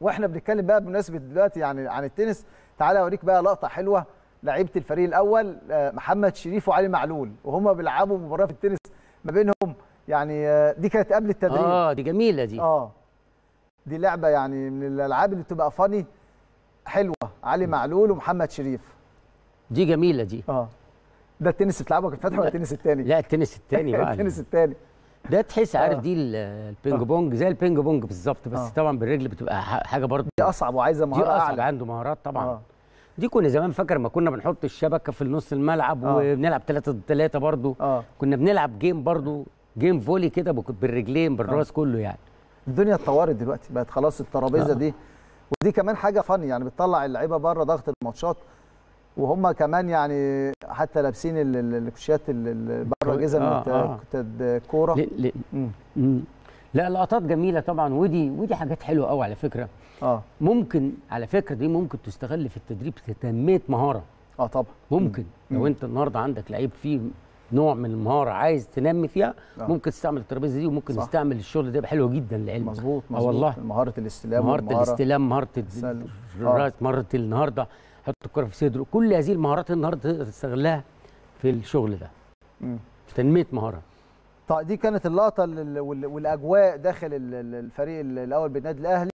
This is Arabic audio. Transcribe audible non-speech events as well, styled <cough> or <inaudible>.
واحنا بنتكلم بقى بمناسبه دلوقتي يعني عن التنس تعالى اوريك بقى لقطه حلوه لعيبه الفريق الاول آه، محمد شريف وعلي معلول وهما بيلعبوا مباراه في التنس ما بينهم يعني آه، دي كانت قبل التدريب اه دي جميله دي اه دي لعبه يعني من الالعاب اللي بتبقى فاني حلوه علي معلول ومحمد شريف دي جميله دي اه ده التنس بتلعبه كابتن فتحي ولا التنس الثاني لا التنس الثاني بقى <laughs> التنس الثاني ده تحس عارف آه. دي البينج آه. بونج زي البينج بونج بالظبط بس آه. طبعا بالرجل بتبقى حاجه برضه دي اصعب وعايزه مهارات دي اصعب عنده مهارات طبعا دي كنا زمان فاكر ما كنا بنحط الشبكه في نص الملعب وبنلعب 3 ضد 3 برضه كنا بنلعب جيم برضه جيم فولي كده بالرجلين بالراس كله يعني الدنيا اتطورت دلوقتي بقت خلاص الترابيزه دي ودي كمان حاجه فني يعني بتطلع اللعيبه بره ضغط الماتشات وهم كمان يعني حتى لابسين الكوتشيات اللي بره الجزم آه الكوره آه. لا لقطات جميله طبعا ودي ودي حاجات حلوه قوي على فكره اه ممكن على فكره دي ممكن تستغل في التدريب كتنميه مهاره اه طبعا ممكن مم. لو انت النهارده عندك لعيب فيه نوع من المهاره عايز تنمي فيها آه. ممكن تستعمل الترابيزه دي وممكن تستعمل الشغل ده حلو جدا للعلم مظبوط آه، مظبوط مهاره الاستلام مهاره الاستلام مهاره الراس آه. مهاره النهارده حط الكره في صدره كل هذه المهارات النهارده تقدر تستغلها في الشغل ده في تنميه مهاره طيب دي كانت اللقطه والاجواء داخل الفريق الاول بالنادي الاهلي